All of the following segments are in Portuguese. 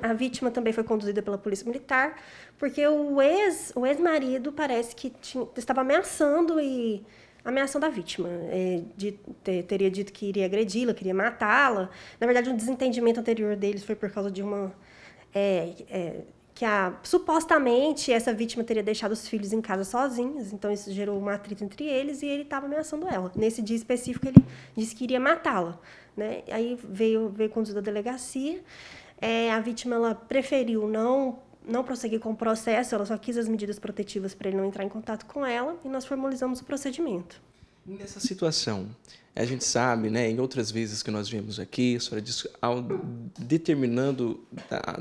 A vítima também foi conduzida pela polícia militar, porque o ex, o ex-marido parece que tinha, estava ameaçando e ameaçando a vítima, é, de, ter, teria dito que iria agredi-la, queria matá-la. Na verdade, um desentendimento anterior deles foi por causa de uma é, é, que a, supostamente essa vítima teria deixado os filhos em casa sozinhos, então isso gerou uma atrito entre eles e ele estava ameaçando ela. Nesse dia específico ele disse que iria matá-la, né? Aí veio veio conduzida à delegacia é, a vítima ela preferiu não não prosseguir com o processo, ela só quis as medidas protetivas para ele não entrar em contato com ela e nós formalizamos o procedimento. Nessa situação, a gente sabe, né, em outras vezes que nós vimos aqui, a senhora disse, ao, determinando,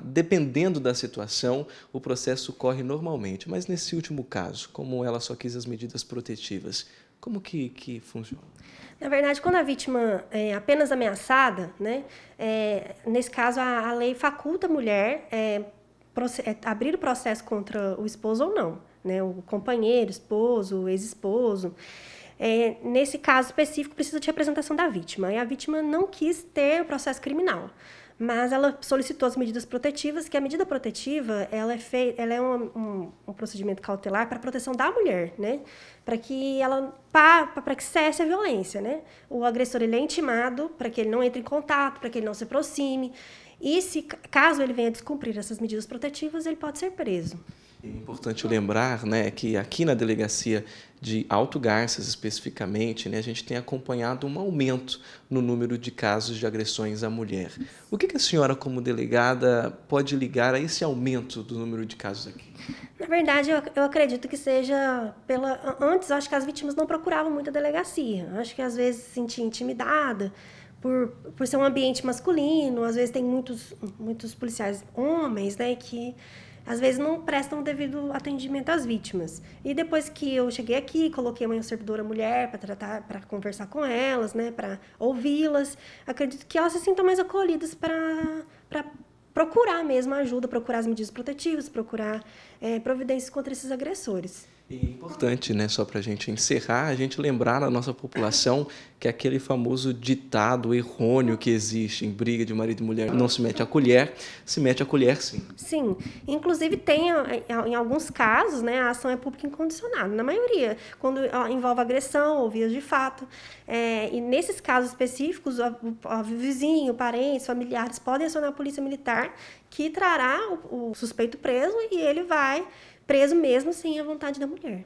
dependendo da situação, o processo corre normalmente. Mas nesse último caso, como ela só quis as medidas protetivas, como que, que funciona? Na verdade, quando a vítima é apenas ameaçada, né, é, nesse caso a, a, lei faculta a mulher é, é, abrir o processo contra o esposo ou não, né, o companheiro, esposo, ex-esposo. É, nesse caso específico, precisa de representação da vítima. E a vítima não quis ter o processo criminal mas ela solicitou as medidas protetivas, que a medida protetiva ela é, fei ela é um, um, um procedimento cautelar para proteção da mulher, né? Para que ela para que cesse a violência, né? O agressor ele é intimado para que ele não entre em contato, para que ele não se aproxime. E se caso ele venha a descumprir essas medidas protetivas, ele pode ser preso. É importante lembrar né, que aqui na delegacia de Alto Garças, especificamente, né, a gente tem acompanhado um aumento no número de casos de agressões à mulher. O que, que a senhora, como delegada, pode ligar a esse aumento do número de casos aqui? Na verdade, eu, eu acredito que seja pela. Antes, acho que as vítimas não procuravam muito a delegacia. Acho que às vezes se sentia intimidada. Por, por ser um ambiente masculino, às vezes tem muitos, muitos policiais homens, né, que às vezes não prestam o devido atendimento às vítimas. E depois que eu cheguei aqui, coloquei uma servidora mulher para tratar, para conversar com elas, né, para ouvi-las, acredito que elas se sintam mais acolhidas para procurar mesmo ajuda, procurar as medidas protetivas, procurar é, providências contra esses agressores. E é importante, né, só para a gente encerrar, a gente lembrar a nossa população que aquele famoso ditado errôneo que existe em briga de marido e mulher não se mete a colher, se mete a colher sim. Sim, inclusive tem, em alguns casos, né, a ação é pública incondicionada, na maioria, quando envolve agressão ou vias de fato. É, e nesses casos específicos, o, o vizinho, parentes, familiares podem acionar a polícia militar que trará o, o suspeito preso e ele vai preso mesmo sem a vontade da mulher.